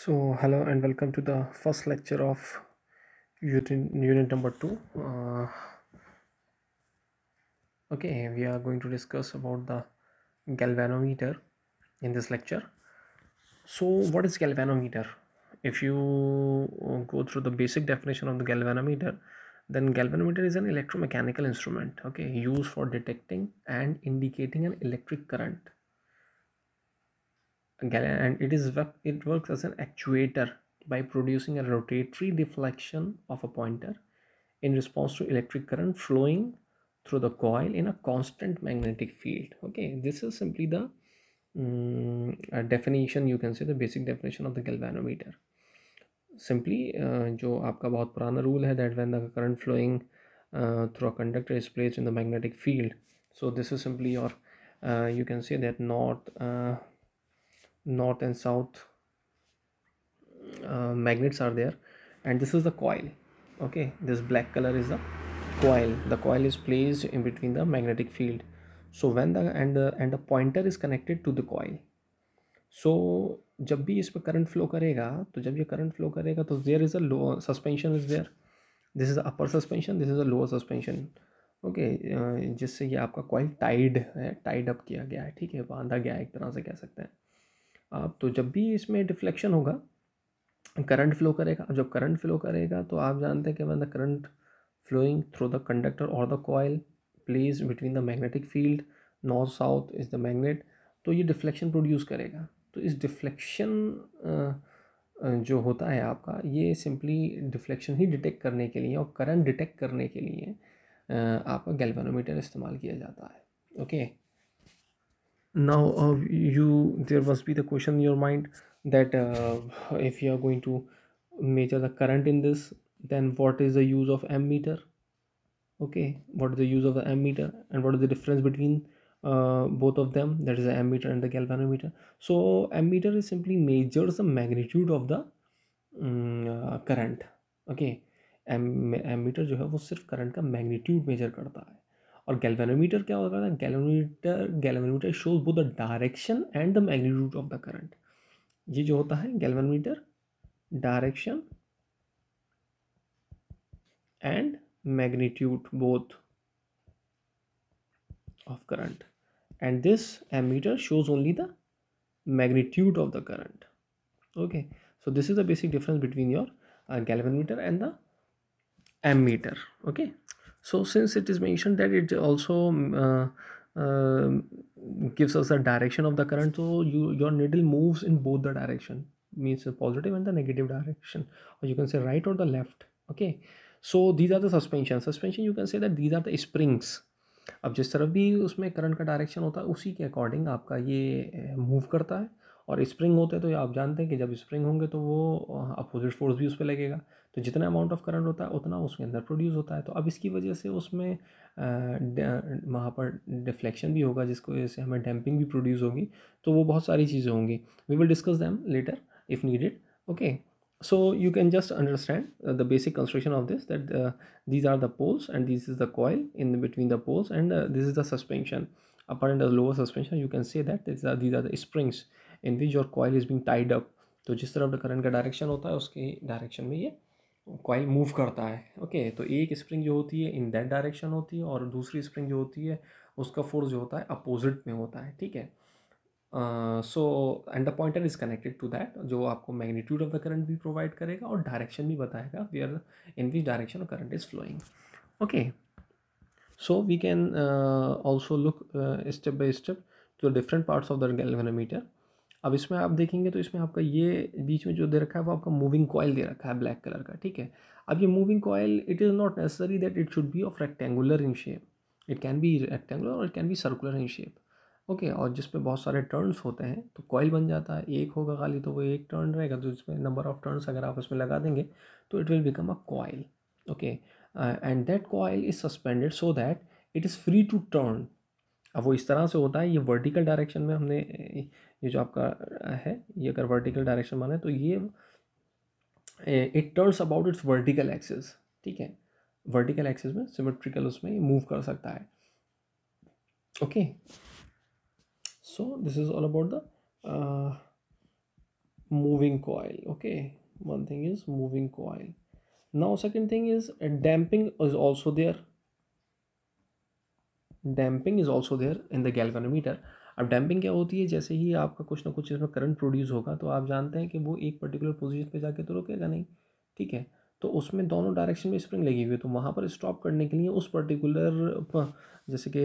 so hello and welcome to the first lecture of unit, unit number two uh, okay we are going to discuss about the galvanometer in this lecture so what is galvanometer if you uh, go through the basic definition of the galvanometer then galvanometer is an electromechanical instrument okay used for detecting and indicating an electric current and it is it works as an actuator by producing a rotatory deflection of a pointer in response to electric current flowing through the coil in a constant magnetic field okay this is simply the um, definition you can say the basic definition of the galvanometer simply uh, जो आपका बहुत पुराना rule है that when the current flowing uh, through a conductor is placed in the magnetic field so this is simply your uh, you can say that not uh, north and south uh, magnets are there and this is the coil okay this black color is the coil the coil is placed in between the magnetic field so when the and the and the pointer is connected to the coil so जब भी इस पर current flow करेगा तो जब ये current flow करेगा तो there is a low suspension is there this is a upper suspension this is a lower suspension okay जिससे ये आपका कॉइल टाइड है टाइड अप किया गया है ठीक है बांधा गया है एक तरह से कह सकते हैं आप तो जब भी इसमें डिफ्लेक्शन होगा करंट फ्लो करेगा जब करंट फ्लो करेगा तो आप जानते हैं कि one the current flowing through the conductor और the coil place between the magnetic field north south is the magnet तो ये डिफ्लेक्शन प्रोड्यूस करेगा तो इस डिफ्लेक्शन जो होता है आपका ये सिंपली डिफ्लेक्शन ही डिटेक्ट करने के लिए और करंट डिटेक्ट करने के लिए आपका गैल्वेनोमीटर इस्तेमाल किया जाता है okay okay? now uh, you there must be the question in your mind that uh, if you are going to measure the current in this then what is the use of ammeter okay what is the use of the ammeter and what is the difference between uh, both of them that is the ammeter and the galvanometer so ammeter is simply measures the magnitude of the um, current okay ammeter जो है वो सिर्फ current का magnitude measure करता है और galvanometer क्या होता है galvanometer galvanometer shows both the direction and the magnitude of the current ये जो होता है galvanometer direction and magnitude both of current and this ammeter shows only the magnitude of the current okay so this is the basic difference between your galvanometer and the ammeter okay so since it is mentioned that it also uh, uh, gives us the direction of the current so you your needle moves in both the direction means the positive and the negative direction or you can say right or the left okay so these are the suspension suspension you can say that these are the springs अब जिस तरफ भी उसमें current का direction होता है उसी के अकॉर्डिंग आपका ये मूव करता है और स्प्रिंग होते हैं तो ये आप जानते हैं कि जब स्प्रिंग होंगे तो वो अपोजिट फोर्स भी उस पर लगेगा तो जितना अमाउंट ऑफ करंट होता है उतना उसके अंदर प्रोड्यूस होता है तो अब इसकी वजह से उसमें वहाँ पर डिफ्लेक्शन भी होगा जिसको वजह से हमें डैम्पिंग भी प्रोड्यूस होगी तो वो बहुत सारी चीज़ें होंगी we will discuss them later if needed okay so you can just understand the basic construction of this that these are the poles and this is the coil in between the poles and this is the suspension upper and the lower suspension you can say that this are these are the springs in which your coil is being tied up तो जिस तरफ current का direction होता है उसके direction में ये coil move करता है ओके तो एक स्प्रिंग जो होती है इन दैट डायरेक्शन होती है और दूसरी स्प्रिंग जो होती है उसका फोर्स जो होता है अपोजिट में होता है ठीक है so and the pointer is connected to that जो आपको मैग्नीट्यूड ऑफ द करंट भी प्रोवाइड करेगा और डायरेक्शन भी बताएगा where in which direction current is flowing okay so we can also look step by step two different parts of the galvanometer अब इसमें आप देखेंगे तो इसमें आपका ये बीच में जो दे रखा है वो आपका मूविंग कॉयल दे रखा है ब्लैक कलर का ठीक है अब ये moving coil it is not necessary that it should be of rectangular in shape it can be rectangular और it can be circular in shape okay और जिसपे बहुत सारे टर्नस होते हैं तो कॉयल बन जाता है एक होगा खाली तो वो एक टर्न रहेगा तो जिसमें नंबर ऑफ टर्नस अगर आप उसमें लगा देंगे तो it will become a coil okay and that coil is suspended so that it is free to turn अब वो इस तरह से होता है ये वर्टिकल डायरेक्शन में हमने ये जो आपका है ये अगर वर्टिकल डायरेक्शन माने तो ये it turns about its vertical axis ठीक है वर्टिकल एक्सेस में सिमेट्रिकल उसमें मूव कर सकता है okay so this is all about the moving coil okay one thing is moving coil now second thing is damping is also there damping is also there in the galvanometer अब damping क्या होती है जैसे ही आपका कुछ ना कुछ इसमें करंट प्रोड्यूस होगा तो आप जानते हैं कि वो एक पर्टिकुलर पोजीशन पे जाके तो रुकेगा नहीं ठीक है तो उसमें दोनों डायरेक्शन में स्प्रिंग लगी हुई है तो वहाँ पर स्टॉप करने के लिए उस पर्टिकुलर जैसे कि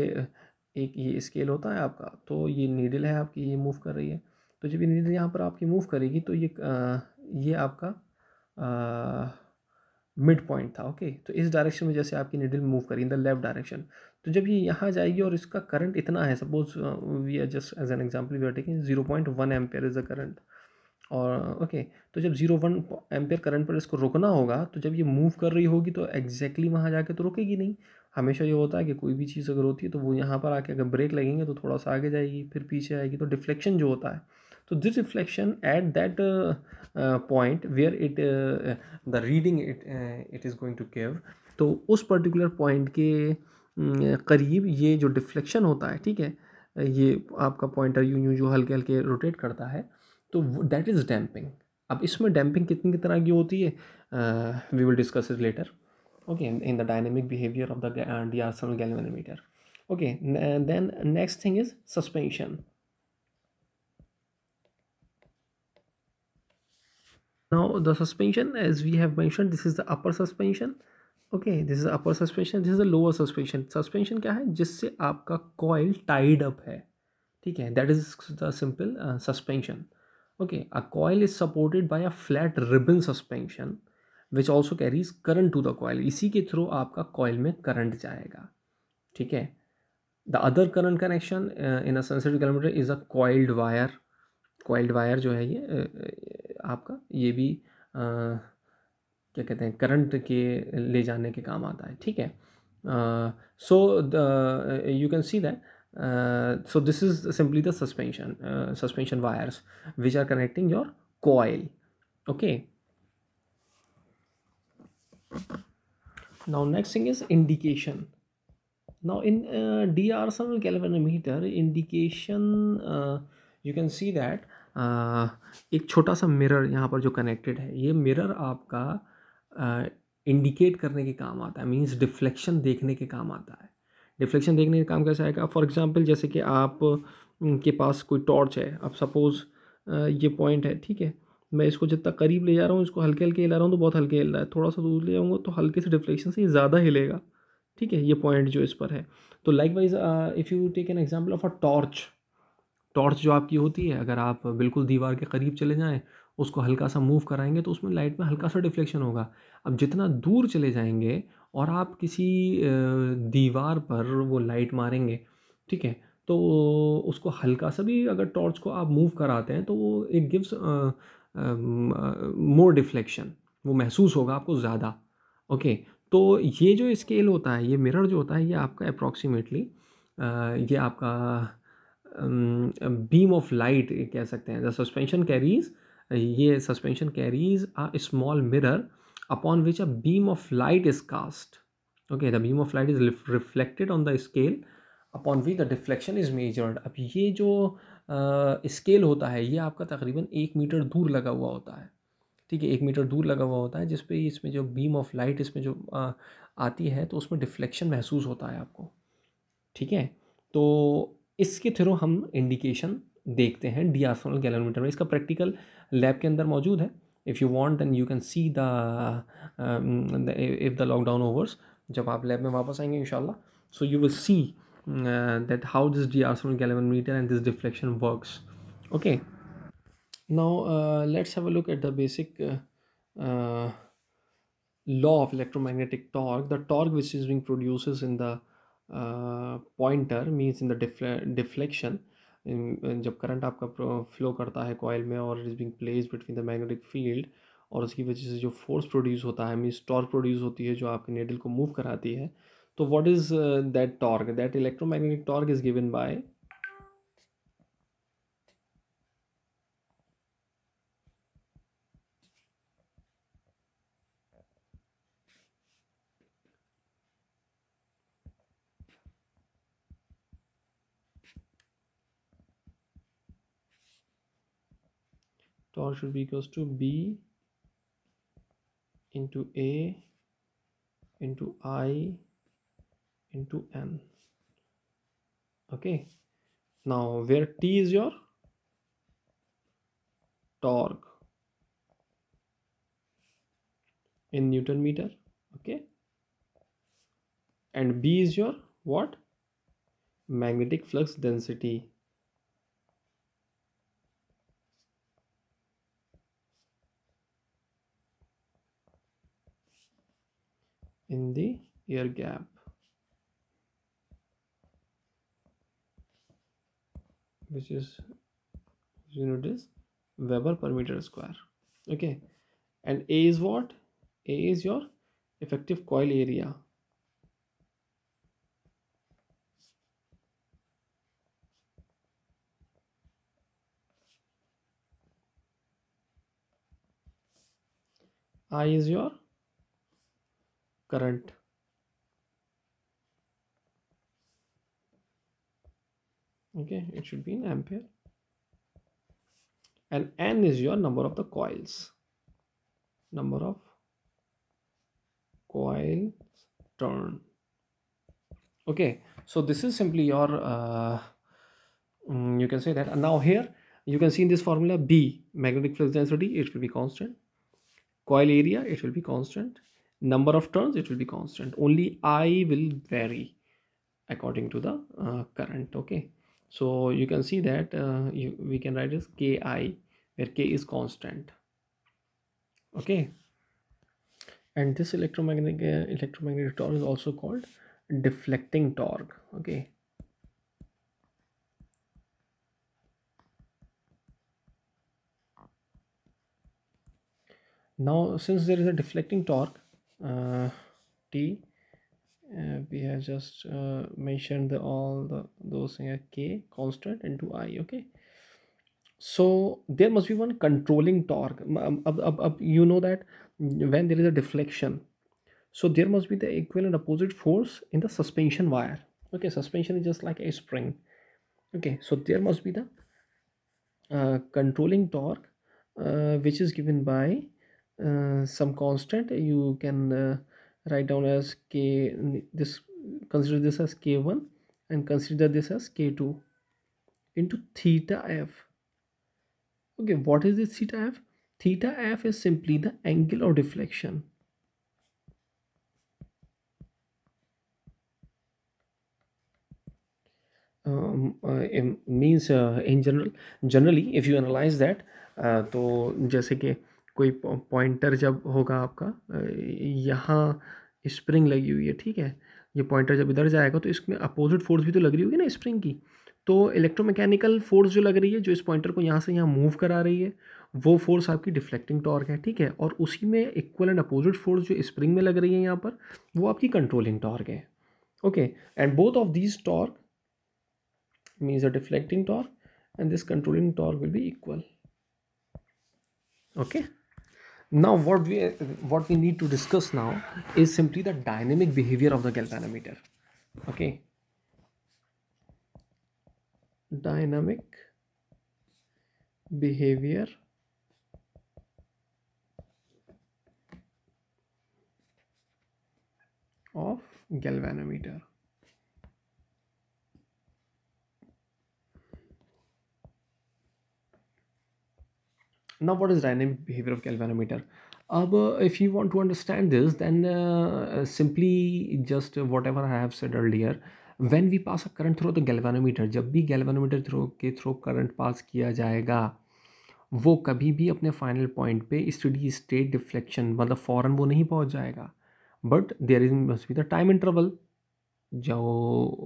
एक ये स्केल होता है आपका तो ये नीडल है आपकी ये मूव कर रही है तो जब ये नीडल यहाँ पर आपकी मूव करेगी तो ये आ, ये आपका आ, मिड पॉइंट था ओके तो इस डायरेक्शन में जैसे आपकी निडिल मूव करी इन द लेफ्ट डायरेक्शन तो जब ये यहाँ जाएगी और इसका करंट इतना है suppose we are just as an example we are taking zero point one ampere is the current और ओके okay, तो जब जीरो वन एम्पेयर करंट पर इसको रोकना होगा तो जब ये मूव कर रही होगी तो एग्जैक्टली वहाँ जाके तो रुकेगी नहीं हमेशा ये होता है कि कोई भी चीज़ अगर होती है तो वो यहाँ पर आके अगर ब्रेक लगेंगे तो थोड़ा सा आगे जाएगी फिर पीछे आएगी तो डिफ्लेक्शन जो होता है तो this reflection at that point where it the reading it it is going to give तो उस पर्टिकुलर पॉइंट के mm, करीब ये जो डिफ्लेक्शन होता है ठीक है ये आपका पॉइंटर यूं यूं जो हल्के हल्के रोटेट करता है तो दैट इज़ डैम्पिंग अब इसमें डैम्पिंग कितनी की तरह की होती है we will discuss is later okay in the dynamic behaviour of the d'Arsonval galvanometer okay then next thing is suspension now the suspension as we have mentioned this is the upper suspension okay okay this upper suspension this is the lower suspension suspension kya hai jisse aapka coil tied up hai theek hai that is the simple uh, suspension okay a coil is supported by a flat ribbon suspension which also carries current to the coil isi ke through aapka coil mein current jayega theek hai the other current connection uh, in a sensitive galvanometer is a coiled wire coiled wire jo hai ye uh, आपका ये भी आ, क्या कहते हैं current के ले जाने के काम आता है ठीक है so you can see that so this is simply the suspension suspension wires which are connecting your coil okay now next thing is indication now in d'Arsonval galvanometer indication you can see that एक छोटा सा mirror यहाँ पर जो connected है ये mirror आपका indicate करने के काम आता है मीन्स डिफ्लेक्शन देखने के काम आता है डिफ्लेक्शन देखने के काम कैसे आएगा फॉर एग्ज़ाम्पल जैसे कि आप के पास कोई टॉर्च है अब सपोज़ ये पॉइंट है ठीक है मैं इसको जितना करीब ले जा रहा हूँ इसको हल्के हल्के हिला रहा हूँ तो बहुत हल्के हिल रहा है थोड़ा सा दूर ले जाऊँगा तो हल्के से डिफ्लेक्शन से ये ज़्यादा हिलेगा ठीक है ये पॉइंट जो इस पर है तो likewise if you take an example of a torch torch जो आपकी होती है अगर आप बिल्कुल दीवार के करीब चले जाएँ उसको हल्का सा मूव कराएंगे तो उसमें लाइट में हल्का सा डिफ्लेक्शन होगा अब जितना दूर चले जाएंगे और आप किसी दीवार पर वो लाइट मारेंगे ठीक है तो उसको हल्का सा भी अगर टॉर्च को आप मूव कराते हैं तो वो इट गिव्स मोर डिफ्लेक्शन वो महसूस होगा आपको ज़्यादा ओके तो ये जो स्केल होता है ये मिरर जो होता है ये आपका अप्रॉक्सीमेटली ये आपका बीम ऑफ लाइट कह सकते हैं द सस्पेंशन कैरीज ये suspension carries a small mirror upon which a beam of light is cast okay the beam of light is reflected on the scale upon which the deflection is measured अब ये जो scale uh, होता है ये आपका तकरीबन एक metre दूर लगा हुआ होता है ठीक है एक मीटर दूर लगा हुआ होता है जिसपे इसमें जो बीम ऑफ लाइट इसमें जो uh, आती है तो उसमें डिफ्लेक्शन महसूस होता है आपको ठीक है तो इसके थ्रू हम इंडिकेशन देखते हैं डी गैलोमीटर में इसका प्रैक्टिकल लैब के अंदर मौजूद है if you want then you can see the if the lockdown overs जब आप लैब में वापस आएंगे in so you will see that how this d'Arsonval galvanometer and this deflection works okay now let's have a look at the basic law of electromagnetic torque the torque which is being produce in the pointer means in the deflection जब current आपका flow करता है coil में और it is being place between the magnetic field और उसकी वजह से जो फोर्स प्रोड्यूस होता है मीन्स टॉर्क प्रोड्यूस होती है जो आपके नेडल को मूव कराती है तो what is that torque that electromagnetic torque is given by should be equals to b into a into i into n okay now where t is your torque in newton meter okay and b is your what magnetic flux density in the air gap which is you know this weber per meter square okay and a is what a is your effective coil area i is your current okay it should be in ampere and n is your number of the coils number of coils turn okay so this is simply your uh, mm, you can say that and now here you can see in this formula b magnetic flux density it will be constant coil area it will be constant number of turns it will be constant only i will vary according to the uh, current okay so you can see that uh, you, we can write as ki where k is constant okay and this electromagnetic uh, electromagnetic torque is also called deflecting torque okay now since there is a deflecting torque uh, t uh, we have just uh, mentioned the, all the those things k constant into i okay so there must be one controlling torque um, up, up, up, you know that when there is a deflection so there must be the equal and opposite force in the suspension wire okay suspension is just like a spring okay so there must be the uh, controlling torque uh, which is given by uh, some constant you can uh, write down as k this consider this as k1 and consider this as k2 into theta f okay what is this theta f theta f is simply the angle of deflection um, uh, means uh, in general generally if you analyze that uh, तो just कि कोई pointer जब होगा आपका यहाँ spring लगी हुई है ठीक है ये पॉइंटर जब इधर जाएगा तो इसमें अपोजिट फोर्स भी तो लग रही होगी ना स्प्रिंग की तो इलेक्ट्रोमैकेनिकल फोर्स जो लग रही है जो इस पॉइंटर को यहाँ से यहाँ मूव करा रही है वो फोर्स आपकी डिफ्लेक्टिंग टॉर्क है ठीक है और उसी में इक्वल एंड अपोजिट फोर्स जो स्प्रिंग में लग रही है यहाँ पर वो आपकी कंट्रोलिंग टॉर्क है okay and both of this torque means a deflecting torque and this controlling torque will be equal okay now what we what we need to discuss now is simply the dynamic behavior of the galvanometer okay dynamic behavior of galvanometer now what is dynamic behaviour of galvanometer अब if you want to understand this then simply just whatever I have settle dear when we pass a current through the galvanometer जब भी galvanometer through के through current pass किया जाएगा वो कभी भी अपने फाइनल पॉइंट पे स्टडी स्टेट डिफ्लेक्शन मतलब फॉरन वो नहीं पहुँच जाएगा but there is must be the time interval जो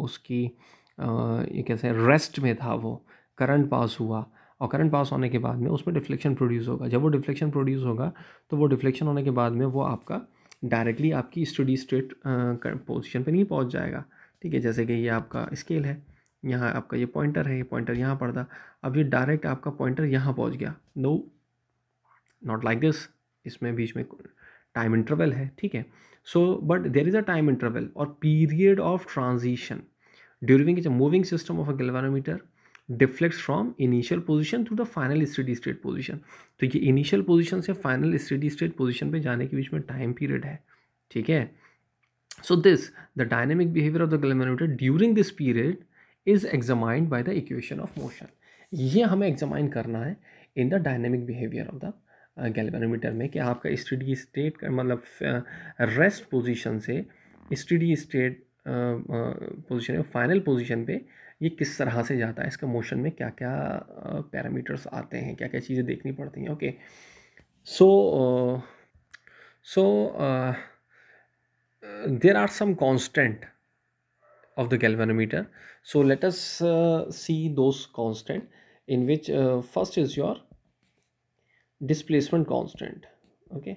उसकी ये कैसे रेस्ट में था वो करंट पास हुआ और करंट पास होने के बाद में उसमें डिफ्लेक्शन प्रोड्यूस होगा जब वो डिफ्लेक्शन प्रोड्यूस होगा तो वो डिफ्लेक्शन होने के बाद में वो आपका डायरेक्टली आपकी स्टडी स्टेट पोजिशन पर नहीं पहुँच जाएगा ठीक है जैसे कि ये आपका स्केल है यहाँ आपका ये पॉइंटर है ये पॉइंटर यहाँ पड़ता था अब ये डायरेक्ट आपका पॉइंटर यहाँ पहुँच गया नो नॉट लाइक दिस इसमें बीच में टाइम इंटरवल है ठीक है so but there is a time interval और period of transition during is a moving system of a galvanometer deflects from initial position to the final steady state position तो ये initial position से final steady state position पर जाने के बीच में time period है ठीक है so this the dynamic behaviour of the galvanometer during this period is examined by the equation of motion ये हमें एग्जामाइन करना है in the dynamic behaviour of the galvanometer में कि आपका स्टडी स्टेट का मतलब रेस्ट uh, पोजीशन से steady state position final position पे ये किस तरह से जाता है इसका मोशन में क्या क्या पैरामीटर्स आते हैं क्या क्या चीज़ें देखनी पड़ती हैं okay so so there are some constant of the galvanometer so let us see those constant in which first is your displacement constant okay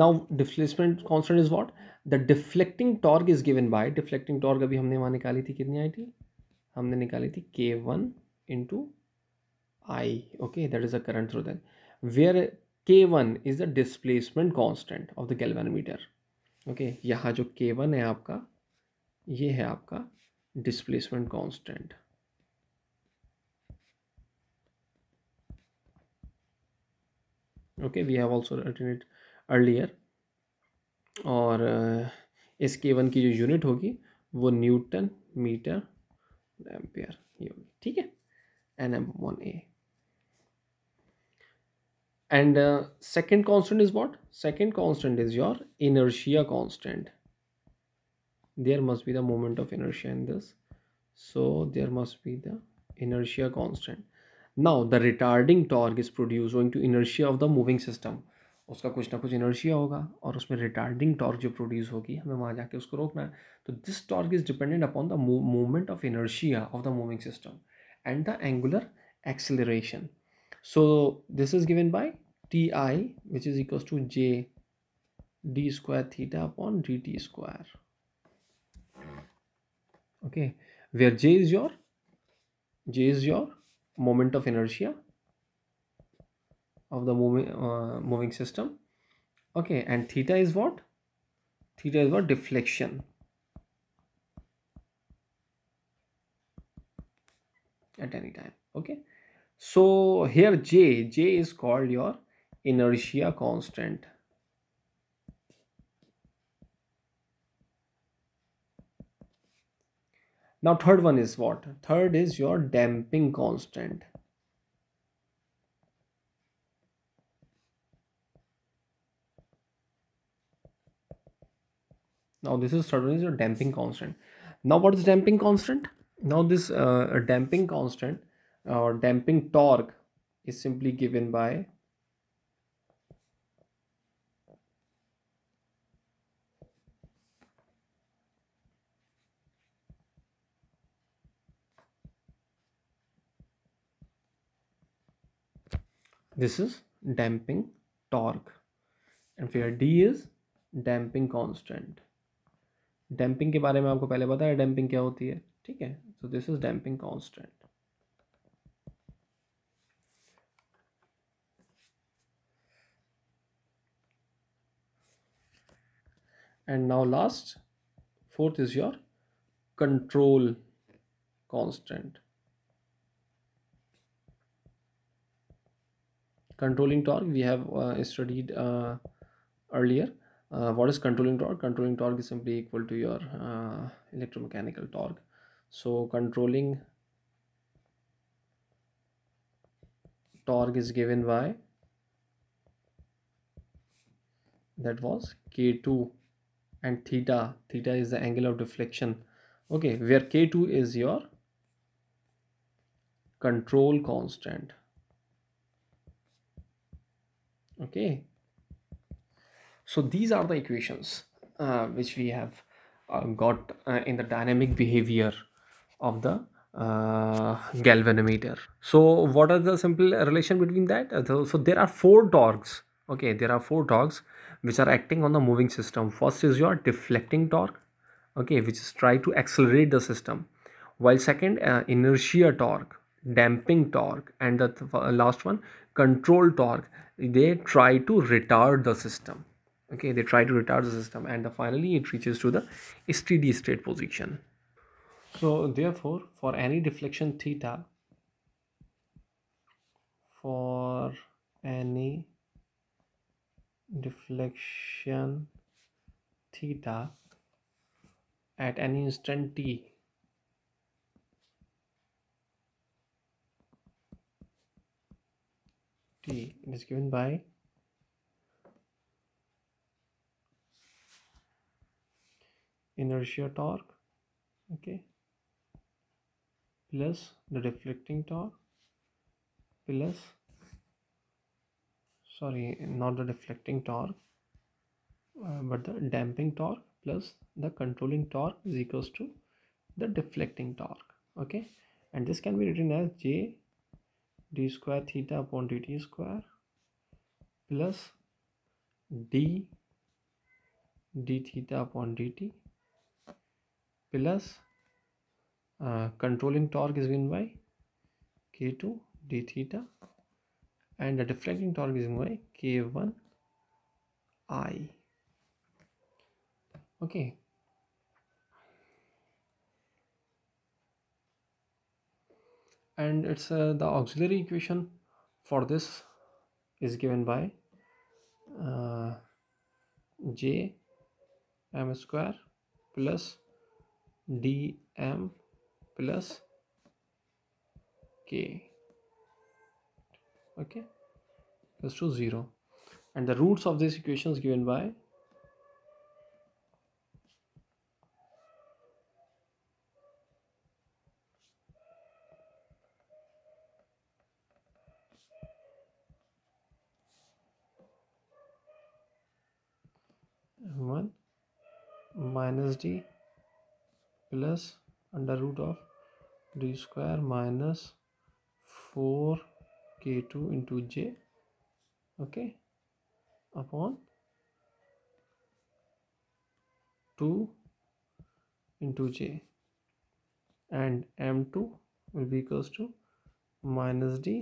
now displacement constant is what the deflecting torque is given by deflecting torque अभी हमने वहाँ निकाली थी कितनी आई थी हमने निकाली थी K one into I okay that is a current through that where K one is the displacement constant of the galvanometer okay यहाँ जो के वन है आपका ये है आपका displacement constant okay we have also written earlier और K uh, one की जो यूनिट होगी वो न्यूटन मीटर एम्पियर ये होगी ठीक है N M one A and second constant is what second constant is your inertia constant there must be the moment of inertia in this so there must be the inertia constant now the retarding torque is produce going to inertia of the moving system उसका कुछ ना कुछ inertia होगा और उसमें retarding torque जो produce होगी हमें वहाँ जाके उसको रोकना है तो this torque is dependent upon the movement of inertia of the moving system and the angular acceleration so this is given by T I which is equal to J d square theta upon d t square okay where J is your J is your moment of inertia of the moving uh, moving system okay and theta is what theta is what deflection at any time okay so here j j is called your inertia constant now third one is what third is your damping constant now this is certainly your damping constant now what is damping constant now this uh, damping constant or damping torque is simply given by this is damping torque and where d is damping constant damping के बारे में आपको पहले बताया damping क्या होती है ठीक है तो this is damping constant and now last fourth is your control constant controlling torque we have studied earlier uh, what is controlling torque controlling torque is simply equal to your uh, electromechanical torque so controlling torque is given by that was k2 and theta theta is the angle of deflection okay where k2 is your control constant okay so these are the equations uh, which we have uh, got uh, in the dynamic behavior of the uh, galvanometer so what are the simple relation between that uh, so there are four torques okay there are four torques which are acting on the moving system first is your deflecting torque okay which is try to accelerate the system while second uh, inertia torque damping torque and the th last one control torque they try to retard the system okay they try to retard the system and finally it reaches to the steady state position so therefore for any deflection theta for any deflection theta at any instant t t is given by inertia torque okay plus the deflecting torque plus sorry not the deflecting torque uh, but the damping torque plus the controlling torque is equals to the deflecting torque okay and this can be written as j d square theta upon dt square plus d d theta upon dt plus uh, controlling torque is given by k2 d theta and the deflecting torque is given by k1 i okay and it's uh, the auxiliary equation for this is given by uh, j m square plus dm plus k okay equals to 0 and the roots of this equation is given by one minus d plus under root of d square minus 4k2 into j okay upon 2 into j and m2 will be equals to minus d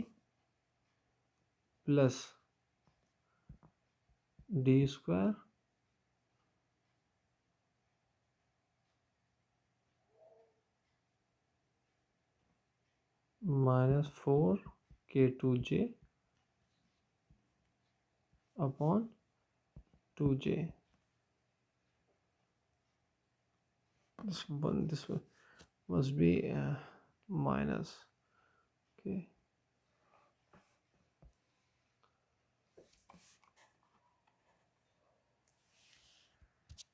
plus d square minus 4 k2j upon 2j this one this one must be uh, minus okay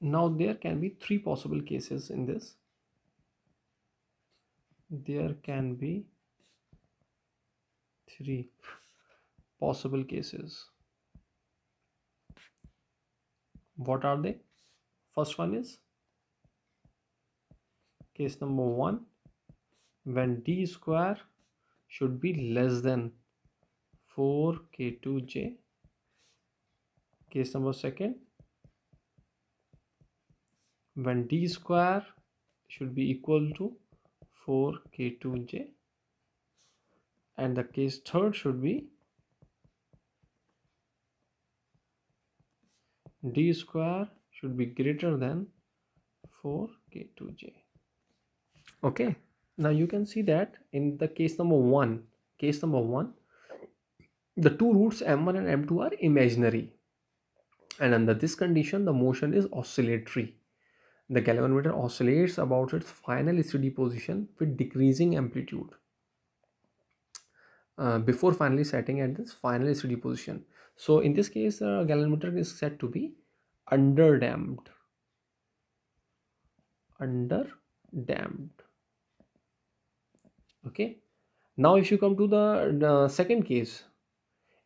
now there can be three possible cases in this there can be three possible cases. What are they? First one is case number one when d square should be less than 4k2j. Case number second when d square should be equal to 4k2j and the case third should be d square should be greater than 4k2j okay now you can see that in the case number one case number one the two roots m1 and m2 are imaginary and under this condition the motion is oscillatory the galvanometer oscillates about its final steady position with decreasing amplitude uh, before finally setting at this final CD position. So in this case, uh, galvanometer is said to be underdamped. Underdamped. Okay. Now if you come to the, the second case,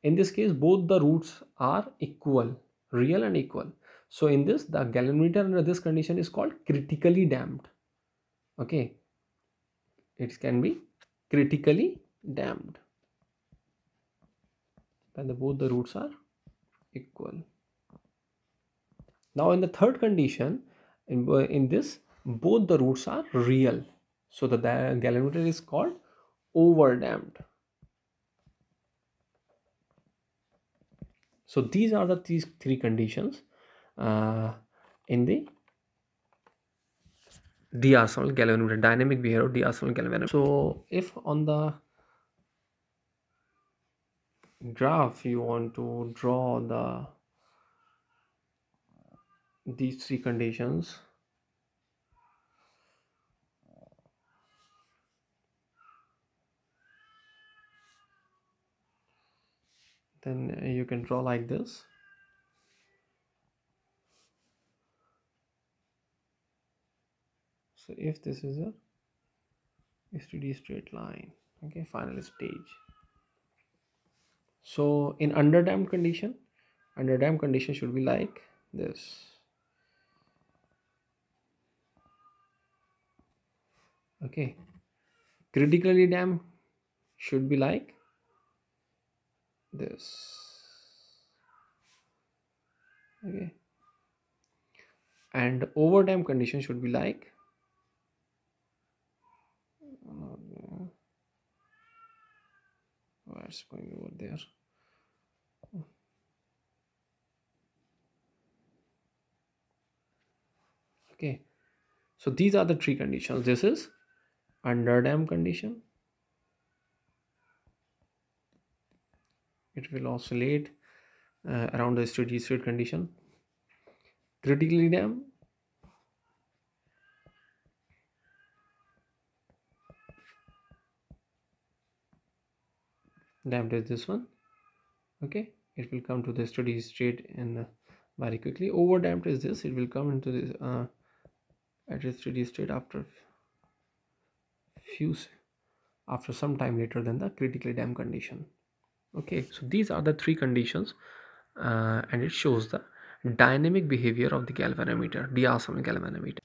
in this case both the roots are equal, real and equal. So in this, the galvanometer under this condition is called critically damped. Okay. It can be critically damped when the, both the roots are equal. Now in the third condition, in, in this, both the roots are real. So the, the galvanometer is called overdamped. So these are the these three conditions uh, in the the Arsenal galvanometer, dynamic behavior of the Arsenal galvanometer. So if on the graph you want to draw the these three conditions then you can draw like this so if this is a STD straight line okay final stage so in underdamped condition underdamped condition should be like this okay critically damped should be like this okay and overdamp condition should be like uh, what's going over there okay so these are the three conditions this is under dam condition it will oscillate uh, around the steady state condition critically dam damped is this one okay it will come to the steady state and uh, very quickly over damped is this it will come into this uh, at a steady state after fuse after some time later than the critically damped condition okay so these are the three conditions uh, and it shows the dynamic behavior of the galvanometer diasomic galvanometer